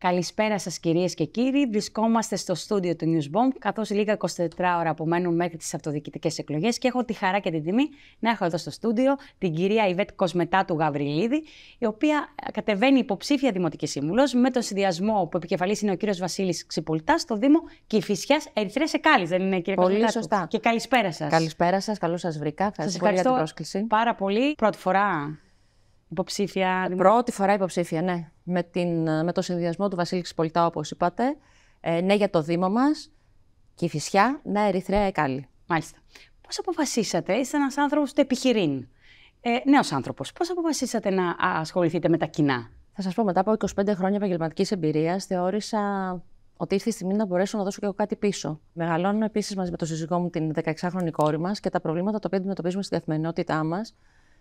Καλησπέρα σας κυρίες και κύριοι. Βρισκόμαστε στο στούντιο του Newsbomb Bomb, καθώς λίγα 24 ώρα απομένουν μέχρι τις αυτοδιοκητικές εκλογές και έχω τη χαρά και την τιμή να έχω εδώ στο στούντιο την κυρία Ιβέτ του Γαβριλίδη, η οποία κατεβαίνει υποψήφια δημοτικής σύμβουλος με τον συνδυασμό που επικεφαλής είναι ο κύριος Βασίλης Ξυπολτάς στο Δήμο Κηφισιάς Ερυθρέα Εκάλης, δεν είναι κύριε Πολύ Κοσμετάτου. σωστά. Και καλησπέρα σας. Καλησπέρα σας, καλώς σας βρήκα. Ευχαριστώ, ευχαριστώ για την πρόσκληση. πάρα πολύ. Πρώτη φορά υποψήφια. Πρώτη φορά υποψήφια, ναι με, την, ε, με το συνδυασμό του Βασίλη Πολιτά, όπως είπατε, ε, ναι για το Δήμο μας, και η Φυσιά, ναι Ερυθρέα Εκάλη. Μάλιστα. Πώς αποφασίσατε, είστε ένας άνθρωπος του επιχειρήν, ε, νέος άνθρωπος, πώς αποφασίσατε να ασχοληθείτε με τα κοινά. Θα σας πω, μετά από 25 χρόνια επαγγελματικής εμπειρίας, θεώρησα ότι ήρθε η στιγμή να μπορέσω να δώσω και εγώ κάτι πίσω. Μεγαλώνω επίσης μαζί με το σύζυγό μου την 16χρονη κόρη μας και τα προβλήματα τα οποία αντιμετωπίζουμε στην καθημερινότητά μας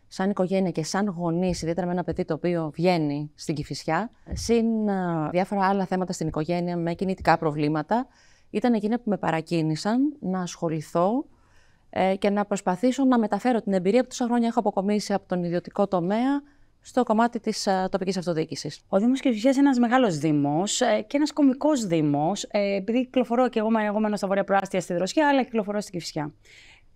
σαν οικογένεια και σαν γονείς, ιδιαίτερα με ένα παιδί το οποίο βγαίνει στην κυφισιά, συν ε, διάφορα άλλα θέματα στην οικογένεια με κινητικά προβλήματα, ήταν εκείνα που με παρακίνησαν να ασχοληθώ ε, και να προσπαθήσω να μεταφέρω την εμπειρία που τόσα χρόνια έχω αποκομίσει από τον ιδιωτικό τομέα στο κομμάτι της ε, τοπικής αυτοδιοίκησης. Ο Δήμος Κυφυσιάς είναι ένας μεγάλος Δήμος και ένας κομικός Δήμος, επειδή κυκλοφορώ και εγώ, εγώ μένω στα Βόρεια Προάστια στη Δροσιά, αλλά κυκλοφορώ στην Κυφυσιά.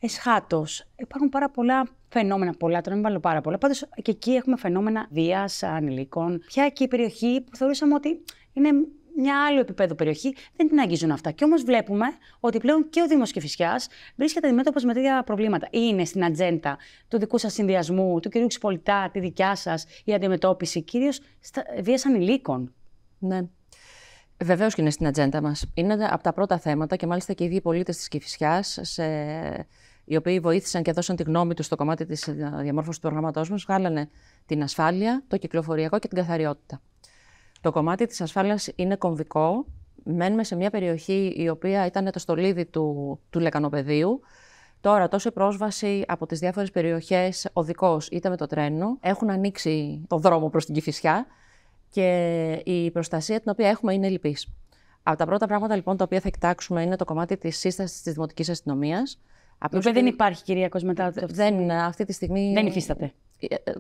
Εσχάτως, υπάρχουν πάρα πολλά φαινόμενα, πολλά, τώρα μην βάλω πάρα πολλά. Πάντως και εκεί έχουμε φαινόμενα βίας ανηλίκων. Πια και η περιοχή που θεωρούσαμε ότι είναι μια άλλο επίπεδο περιοχή, δεν την αγγίζουν αυτά. Και όμως βλέπουμε ότι πλέον και ο Δήμος Φυσιά βρίσκεται αντιμέτωπος με τέτοια προβλήματα. Είναι στην ατζέντα του δικού σας συνδυασμού, του κυρίου Ξυπολιτά, τη δικιά σας η αντιμετώπιση, κυρίως βίας ανηλίκων. Ναι. Βεβαίως και είναι στην ατζέντα μας. Είναι από τα πρώτα θέματα και μάλιστα και οι ίδιοι πολίτες της Κυφυσιά σε οι οποίοι βοήθησαν και δώσαν τη γνώμη τους στο κομμάτι της ε, διαμόρφωσης του προγράμματός μας, βγάλανε την ασφάλεια, το κυκλοφοριακό και την καθαριότητα. Το κομμάτι της ασφάλειας είναι κομβικό. Μένουμε σε μια περιοχή η οποία ήταν το στολίδι του, του λεκανοπεδίου. Τώρα, τόση πρόσβαση από τις διάφορες περιοχές, οδικό είτε με το τρένο, έχουν ανοίξει το δρόμο προς την Κυφυσιά και η προστασία την οποία έχουμε είναι λυπής. Από τα πρώτα πράγματα λοιπόν τα οποία θα κοιτάξουμε είναι το κομμάτι της σύστασης της δημοτικής αστυνομίας, Απλώς Οπότε δεν υπάρχει κυρία μετάδοτο. Δεν, αυτή τη στιγμή. Δεν υφίσταται. Ε, ε,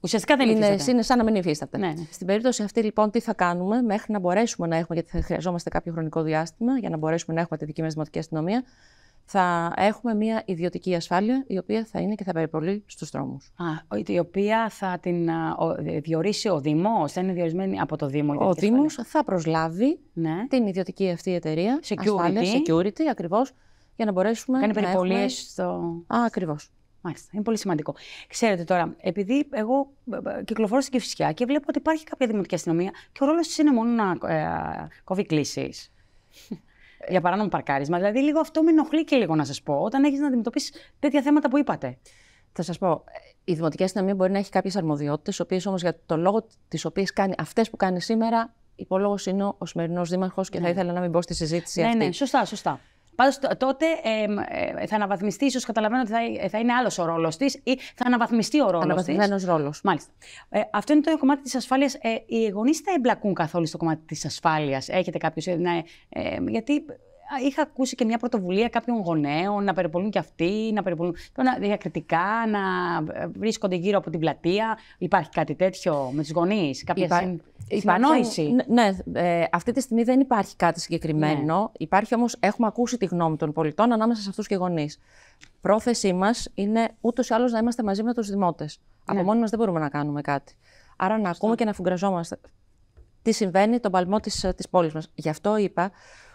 Ουσιαστικά δεν είναι, υφίσταται. Είναι σαν να μην υφίσταται. Ναι, ναι. Στην περίπτωση αυτή, λοιπόν, τι θα κάνουμε μέχρι να μπορέσουμε να έχουμε, γιατί θα χρειαζόμαστε κάποιο χρονικό διάστημα για να μπορέσουμε να έχουμε τη δική μας δημοτική αστυνομία, θα έχουμε μια ιδιωτική ασφάλεια η οποία θα είναι και θα περιπολεί στους τρόμους. η οποία θα την διορίσει ο Δήμος, θα είναι διορισμένη από το Δήμο. Ο Δήμος θα προσλάβει ναι. την ιδιωτική αυτή εταιρεία, security. ασφάλειας, security ακριβώς για να μπορέσουμε. να περιπολίε έχουμε... στο. Α, ακριβώς. Μάλιστα. Είναι πολύ σημαντικό. Ξέρετε τώρα, επειδή εγώ ε, ε, κυκλοφορώ στην Κυφσιά και βλέπω ότι υπάρχει κάποια δημοτική αστυνομία και ο ρόλος της είναι μόνο να ε, κόβει κλήσεις. για παράνομο παρκάρισμα. Δηλαδή, λίγο αυτό με ενοχλεί και λίγο να σας πω, όταν έχεις να αντιμετωπίσεις τέτοια θέματα που είπατε. Θα σας πω, η Δημοτική Αστυνομία μπορεί να έχει κάποιες αρμοδιότητες, οι οποίες όμως για το λόγο τις οποίες κάνει, αυτές που κάνει σήμερα, υπόλογος είναι ο σημερινός δήμαρχος και ναι. θα ήθελα να μην μπω στη συζήτηση ναι, αυτή. Ναι, σωστά, σωστά. Πάντως τότε ε, θα αναβαθμιστεί, ίσως καταλαβαίνω ότι θα, ε, θα είναι άλλος ο ρόλος της ή θα αναβαθμιστεί ο ρόλος της. Ένα ρόλος. Μάλιστα. Ε, αυτό είναι το κομμάτι της ασφάλειας. Ε, οι γονείς θα εμπλακούν καθόλου στο κομμάτι της ασφάλειας. Έχετε κάποιο. Ναι, ε, γιατί είχα ακούσει και μια πρωτοβουλία κάποιων γονέων να περιπολούν και αυτοί, να περιπολούν να, διακριτικά, να ε, βρίσκονται γύρω από την πλατεία. Υπάρχει κάτι τέτοιο με τους γονείς, κάποια Υπά... Ναι, ε, αυτή τη στιγμή δεν υπάρχει κάτι συγκεκριμένο. Ναι. Υπάρχει όμως, έχουμε ακούσει τη γνώμη των πολιτών ανάμεσα σε αυτούς και γονείς. Πρόθεσή μας είναι ούτως ή άλλως να είμαστε μαζί με τους δημότες. Ναι. Από μόνοι μας δεν μπορούμε να κάνουμε κάτι. Άρα να ακούμε και να φουγκραζόμαστε τι συμβαίνει, τον παλμό της της ε, πόλης μας. Γι' αυτό είπα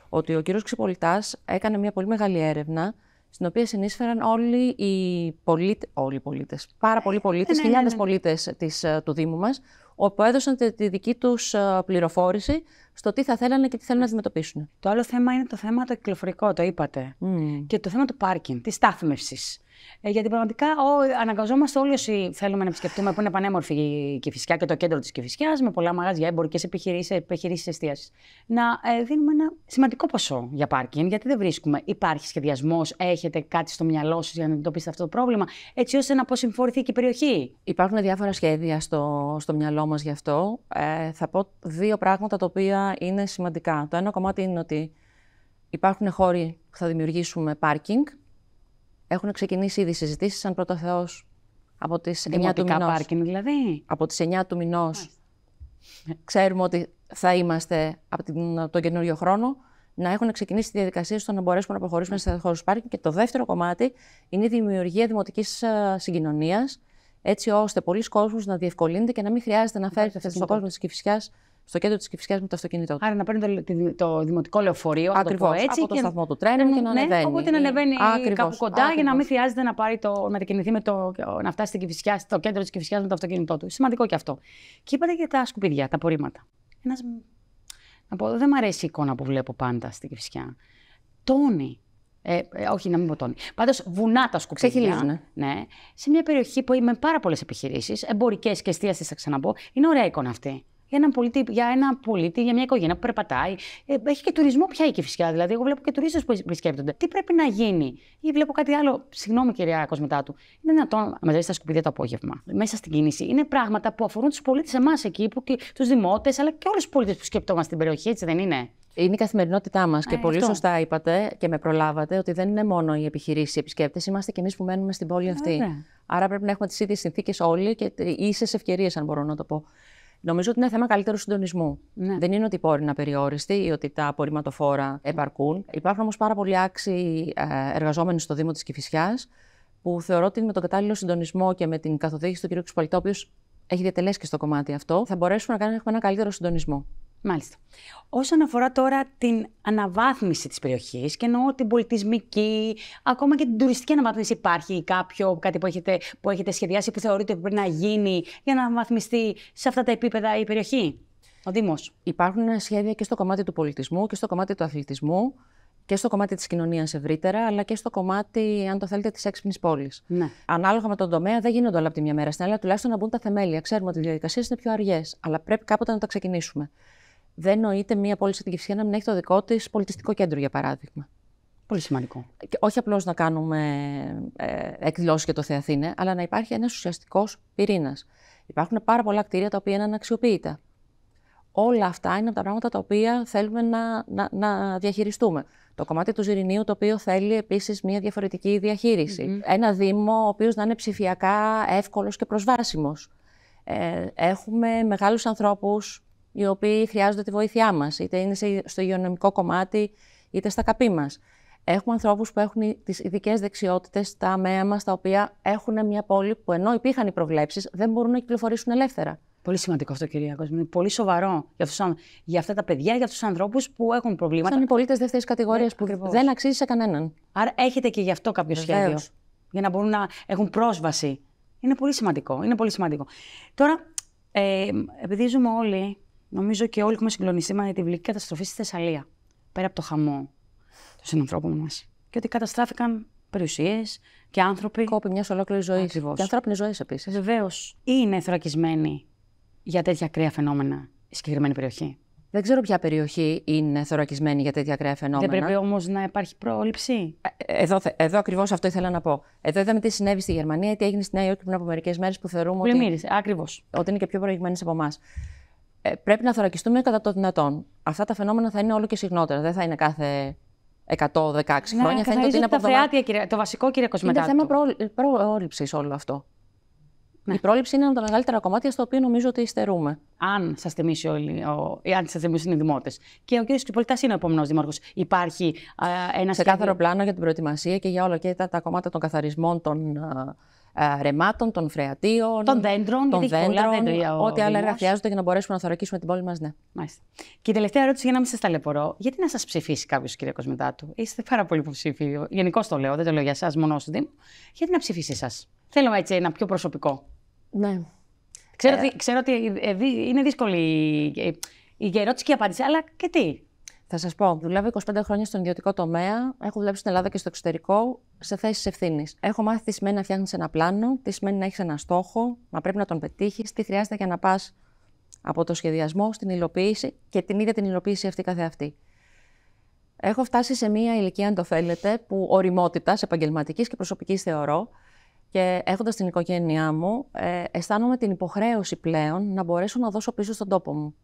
ότι ο κύριος Ξυπολιτάς έκανε μια πολύ μεγάλη έρευνα στην οποία συνείσφεραν όλοι οι πολίτες, όλοι οι πολίτες, πάρα πολλοί πολίτες, ναι, ναι χιλιάδες ναι, ναι, πολίτες της, ε, του Δήμου μας, όπου έδωσαν τη, δική τους ε, πληροφόρηση στο τι θα θέλανε και τι θέλουν να αντιμετωπίσουν. Το άλλο θέμα είναι το θέμα το κυκλοφορικό, το είπατε. Και το θέμα του πάρκινγκ, της στάθμευσης. Ε, γιατί πραγματικά ο, αναγκαζόμαστε όλοι όσοι θέλουμε να επισκεφτούμε, που είναι πανέμορφη η Κηφισιά και το κέντρο της Κηφισιάς, με πολλά μαγαζιά, εμπορικέ επιχειρήσεις, επιχειρήσεις εστίασης. Να ε, δίνουμε ένα σημαντικό ποσό για πάρκινγκ, γιατί δεν βρίσκουμε. Υπάρχει σχεδιασμός, έχετε κάτι στο μυαλό σας για να αντιμετωπίσετε αυτό το πρόβλημα, έτσι ώστε να αποσυμφορηθεί και η περιοχή. Υπάρχουν διάφορα σχέδια στο, στο μυαλό μας γι' αυτό. Ε, θα πω δύο πράγματα τα οποία είναι σημαντικά. Το ένα κομμάτι είναι ότι υπάρχουν χώροι που θα δημιουργήσουμε πάρκινγκ έχουν ξεκινήσει ήδη συζητήσεις, αν πρώτο Θεός, από τις 9 του μηνός. δηλαδή. Από τις 9 του μηνός. Ξέρουμε ότι θα είμαστε από τον καινούριο χρόνο να έχουν ξεκινήσει τη διαδικασία στο να μπορέσουμε να προχωρήσουμε σε του πάρκινγκ. Και το δεύτερο κομμάτι είναι η δημιουργία δημοτικής συγκοινωνίας, έτσι ώστε πολλοί κόσμοι να διευκολύνεται και να μην χρειάζεται να φέρει τι κόσμο τη κυφσιά στο κέντρο της Κυφυσιά με το αυτοκίνητό του. Άρα να παίρνει το, το δημοτικό λεωφορείο, Ακριβώς, το έτσι, από το σταθμό του τρένου και να ναι, ναι, ανεβαίνει. Ναι, οπότε να ανεβαίνει Ακριβώς, κάπου κοντά Ακριβώς. για να μην χρειάζεται να, πάρει το, μετακινηθεί με το, να φτάσει στην Κυφυσιά, στο κέντρο της Κυφυσιά με το αυτοκίνητό του. Σημαντικό και αυτό. Και είπατε για τα σκουπίδια, τα απορρίμματα. Ένας. να πω, δεν μ' αρέσει η εικόνα που βλέπω πάντα στην Κυφυσιά. Τόνι. Ε, ε, όχι, να μην πω τόνι. Πάντως, βουνά τα σκουπίδια. Ναι, σε μια περιοχή που είμαι πάρα πολλές επιχειρήσεις, εμπορικές και εστίασης, θα ξαναπώ. Είναι ωραία εικόνα αυτή. Για έναν πολίτη, για, ένα πολίτη, για μια οικογένεια που περπατάει. Ε, έχει και τουρισμό πια εκεί φυσικά. Δηλαδή, εγώ βλέπω και τουρίστες που επισκέπτονται. Τι πρέπει να γίνει, ή βλέπω κάτι άλλο. Συγγνώμη, κυρία Κοσμητά του. Είναι δυνατόν να μαζεύει τα σκουπίδια το απόγευμα μέσα στην κίνηση. Είναι πράγματα που αφορούν τους πολίτες εμάς εκεί, του δημότε, αλλά και όλου του πολίτε που σκεπτόμαστε την περιοχή, έτσι δεν είναι. Είναι η βλεπω κατι αλλο συγγνωμη κυρια κοσμητα του ειναι δυνατον να μαζεψει τα σκουπιδια το απογευμα μεσα στην κινηση ειναι πραγματα που αφορουν του πολιτε εμα εκει του δημοτε αλλα και ολου τους πολιτε που σκεπτομαστε στην περιοχη ετσι δεν ειναι ειναι η καθημερινοτητα μας. και πολύ αυτό. σωστά είπατε και με προλάβατε ότι δεν είναι μόνο οι επιχειρήσεις, οι επισκέπτες, είμαστε και εμείς που μένουμε στην πόλη αυτή. Άρα πρέπει να έχουμε τις ίδιες συνθήκες όλοι και ίσες ευκαιρίες, αν μπορώ να το πω. Νομίζω ότι είναι θέμα καλύτερου συντονισμού. Ναι. Δεν είναι ότι οι πόροι είναι απεριόριστοι ή ότι τα απορριμματοφόρα επαρκούν. Υπάρχουν όμως πάρα πολλοί άξιοι ε, εργαζόμενοι στο Δήμο της Κυφυσιάς, που θεωρώ ότι με τον κατάλληλο συντονισμό και με την καθοδήγηση του κ. Ξυπαλτό, έχει διατελέσει και στο κομμάτι αυτό, θα μπορέσουμε να κάνουμε ένα καλύτερο συντονισμό. Μάλιστα. Όσον αφορά τώρα την αναβάθμιση της περιοχής και εννοώ την πολιτισμική, ακόμα και την τουριστική αναβάθμιση υπάρχει κάποιο, κάτι που έχετε, που έχετε σχεδιάσει που θεωρείτε ότι πρέπει να γίνει για να αναβαθμιστεί σε αυτά τα επίπεδα η περιοχή, ο Δήμος. Υπάρχουν σχέδια και στο κομμάτι του πολιτισμού και στο κομμάτι του αθλητισμού και στο κομμάτι της κοινωνίας ευρύτερα, αλλά και στο κομμάτι, αν το θέλετε, της έξυπνης πόλης. Ναι. Ανάλογα με τον τομέα, δεν γίνονται όλα από τη μια μέρα στην άλλη, τουλάχιστον να μπουν τα θεμέλια. Ξέρουμε ότι οι διαδικασίες είναι πιο αργές, αλλά πρέπει κάποτε να τα ξεκινήσουμε δεν νοείται μία πόλη σαν την Κυφσιά να μην έχει το δικό της πολιτιστικό κέντρο, για παράδειγμα. Πολύ σημαντικό. Και όχι απλώς να κάνουμε ε, εκδηλώσεις για το Θεαθήνε, αλλά να υπάρχει ένας ουσιαστικός πυρήνας. Υπάρχουν πάρα πολλά κτίρια τα οποία είναι αναξιοποιητά. Όλα αυτά είναι από τα πράγματα τα οποία θέλουμε να, να, να διαχειριστούμε. Το κομμάτι του Ζηρινίου το οποίο θέλει επίσης μια διαφορετική Ένα Δήμο, ο οποίος να είναι ψηφιακά εύκολος και προσβάσιμος. Ε, έχουμε μεγάλους ανθρώπους οι οποίοι χρειάζονται τη βοήθειά μας, είτε είναι στο υγειονομικό κομμάτι, είτε στα καπή μας. Έχουμε ανθρώπους που έχουν τις ειδικές δεξιότητες τα αμαία μας, τα οποία έχουν μια πόλη που ενώ υπήρχαν οι προβλέψεις, δεν μπορούν να κυκλοφορήσουν ελεύθερα. Πολύ σημαντικό αυτό, κυρία Κοσμή. Πολύ σοβαρό για, αυτούς, για αυτά τα παιδιά, για αυτούς τους ανθρώπους που έχουν προβλήματα. Σαν οι πολίτες δεύτερης κατηγορίας που ακριβώς. δεν αξίζει σε κανέναν. Άρα έχετε και γι' αυτό κάποιο Βεβαίως. σχέδιο. Για να μπορούν να έχουν πρόσβαση. Είναι πολύ σημαντικό. Είναι πολύ σημαντικό. Τώρα, ε, επειδή ζούμε όλοι Νομίζω και όλοι έχουμε συγκλονιστεί με τη βλική καταστροφή στη Θεσσαλία. Πέρα από το χαμό των συνανθρώπων μας. Και ότι καταστράφηκαν περιουσίες και άνθρωποι. Κόπη μιας ολόκληρης ζωής. Ακριβώς. Και ανθρώπινε ζωέ επίσης. Βεβαίως. Είναι θωρακισμένοι για τέτοια ακραία φαινόμενα η συγκεκριμένη περιοχή. Δεν ξέρω ποια περιοχή είναι θωρακισμένη για τέτοια ακραία φαινόμενα. Δεν πρέπει όμως να υπάρχει πρόληψη. Ε, ε, εδώ, εδώ ακριβώς αυτό ήθελα να πω. Εδώ είδαμε τι συνέβη στη Γερμανία, τι έγινε στη Νέα Υόρκη πριν από μερικές μέρες που θεωρούμε ότι. Ακριβώς. Ότι είναι και πιο προηγμένες από εμάς. Ε, πρέπει να θωρακιστούμε κατά το δυνατόν. Αυτά τα φαινόμενα θα είναι όλο και συχνότερα. Δεν θα είναι κάθε 116 ναι, χρόνια. Ναι, ότι είναι τα φρεάτια, κύριε, το βασικό, κύριε Κοσμετάκη. Είναι θέμα πρόληψης όλο αυτό. Ναι. Η πρόληψη είναι ένα από τα μεγαλύτερα κομμάτια στο οποίο νομίζω ότι υστερούμε. Αν σας θυμίσει όλοι, ο... αν σας θυμίσουν οι δημότες. Και ο κ. Κρυπολιτά είναι ο επόμενος δημόρφο. Υπάρχει ε, ένα. Σε πλάνο για την προετοιμασία και για όλα και τα, τα κομμάτια των καθαρισμών των. Ε, ρεμάτων, των φρεατίων. Των δέντρων, των δέντρων, ό,τι άλλα έργα για να μπορέσουμε να θωρακίσουμε την πόλη μας. Ναι. Μάλιστα. Και η τελευταία ερώτηση για να μην σας ταλαιπωρώ. Γιατί να σας ψηφίσει κάποιος κύριε Κοσμητάτου. Είστε πάρα πολύ υποψήφιο. Γενικώ το λέω, δεν το λέω για εσά μόνο στον Δήμο. Γιατί να ψηφίσει εσά. Θέλω έτσι ένα πιο προσωπικό. Ναι. Ξέρω, ε, ότι, ξέρω ότι ε, είναι δύσκολη η ερώτηση και η απάντηση, αλλά και τι. Θα σας πω, δουλεύω 25 χρόνια στον ιδιωτικό τομέα. Έχω δουλέψει στην Ελλάδα και στο εξωτερικό σε θέσεις ευθύνης. Έχω μάθει τι σημαίνει να φτιάχνεις ένα πλάνο, τι σημαίνει να έχεις ένα στόχο, να πρέπει να τον πετύχεις, τι χρειάζεται για να πας από το σχεδιασμό στην υλοποίηση και την ίδια την υλοποίηση αυτή καθεαυτή. Έχω φτάσει σε μία ηλικία, αν το θέλετε, που οριμότητας επαγγελματικής και προσωπικής θεωρώ. Και έχοντας την οικογένειά μου, ε, αισθάνομαι την υποχρέωση πλέον να μπορέσω να δώσω πίσω στον τόπο μου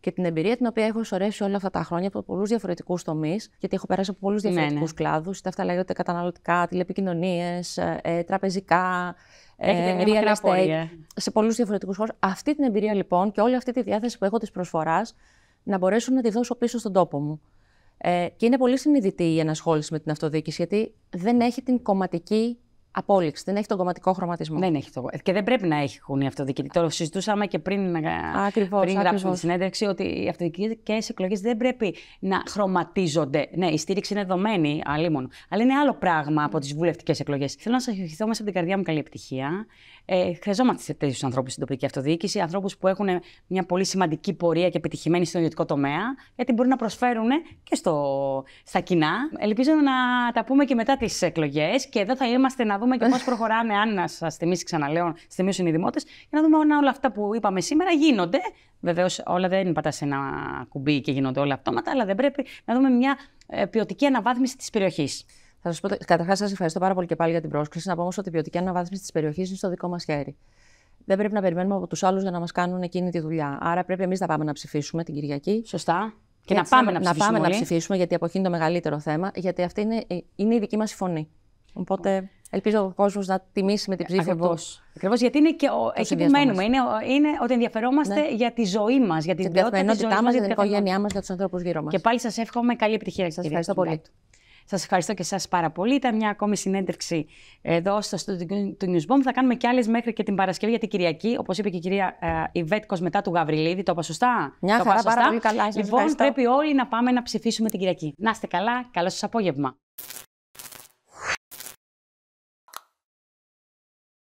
και την εμπειρία την οποία έχω σωρεύσει όλα αυτά τα χρόνια από πολλούς διαφορετικούς τομείς, γιατί έχω περάσει από πολλούς διαφορετικού ναι, ναι. κλάδου, είτε αυτά λέγονται καταναλωτικά, τηλεπικοινωνίες, ε, ε, τραπεζικά, ε, real estate, σε πολλούς διαφορετικούς χώρους. Αυτή την εμπειρία λοιπόν και όλη αυτή τη διάθεση που έχω της προσφοράς να μπορέσω να τη δώσω πίσω στον τόπο μου. Ε, και είναι πολύ συνειδητή η ενασχόληση με την αυτοδιοίκηση, γιατί δεν έχει την κομματική απόλυξη. Δεν έχει τον κομματικό χρωματισμό. Δεν έχει το. Και δεν πρέπει να έχει οι αυτοδιοίκητε. Το συζητούσαμε και πριν, να ε, πριν γράψουμε τη συνέντευξη ότι οι αυτοδιοικητικές εκλογές δεν πρέπει να χρωματίζονται. Ναι, η στήριξη είναι δεδομένη, αλλήμον. Αλλά είναι άλλο πράγμα από τις βουλευτικές εκλογές. Θέλω να σας ευχηθώ μέσα από την καρδιά μου καλή επιτυχία. Ε, χρειαζόμαστε τέτοιους ανθρώπους στην τοπική αυτοδιοίκηση, ανθρώπους που έχουν μια πολύ σημαντική πορεία και επιτυχημένη στον ιδιωτικό τομέα, γιατί μπορούν να προσφέρουν και στο, στα κοινά. Ελπίζω να τα πούμε και μετά τις εκλογές και εδώ θα είμαστε να δούμε και πώς προχωράνε, αν σας θυμίσει, ξαναλέω, θυμίσουν οι δημότες, για να δούμε αν όλα αυτά που είπαμε σήμερα γίνονται. Βεβαίως, όλα δεν πατά σε ένα κουμπί και γίνονται όλα αυτόματα, αλλά δεν πρέπει να δούμε μια ε, ποιοτική αναβάθμιση της περιοχής. Θα σας πω, καταρχάς, σας ευχαριστώ πάρα πολύ και πάλι για την πρόσκληση. Να πω όμως ότι η ποιοτική αναβάθμιση της περιοχής είναι στο δικό μας χέρι. Δεν πρέπει να περιμένουμε από τους άλλους για να μας κάνουν εκείνη τη δουλειά. Άρα πρέπει εμείς να πάμε να ψηφίσουμε την Κυριακή. Σωστά. Και, και να πάμε να, να ψηφίσουμε. Να πάμε να ψηφίσουμε, γιατί από εκεί είναι το μεγαλύτερο θέμα, γιατί αυτή είναι, ε, είναι η δική μας φωνή. Οπότε ελπίζω ο κόσμος να τιμήσει με την ε, ψήφο του. Ακριβώς. Γιατί είναι και εκεί που μένουμε. Είναι, είναι ότι ενδιαφερόμαστε ναι. για τη ζωή μας, για την ποιότητα τη ζωή μα, για την οικογένειά μας, για τους ανθρώπους γύρω μας. Και πάλι σας εύχομαι καλή επιτυχία. Σας ευχαριστώ πολύ. Σας ευχαριστώ και εσάς πάρα πολύ. Ήταν μια ακόμη συνέντευξη εδώ στο στούντιο του Newsbomb. Θα κάνουμε κι άλλες μέχρι και την Παρασκευή για την Κυριακή. Όπως είπε και η κυρία ε, Ιβέτ μετά του Γαβριλίδη. Το είπα σωστά. Μια το χαρά πάρα πολύ καλά. Λοιπόν, πρέπει όλοι να πάμε να ψηφίσουμε την Κυριακή. Να είστε καλά. Καλό σας απόγευμα.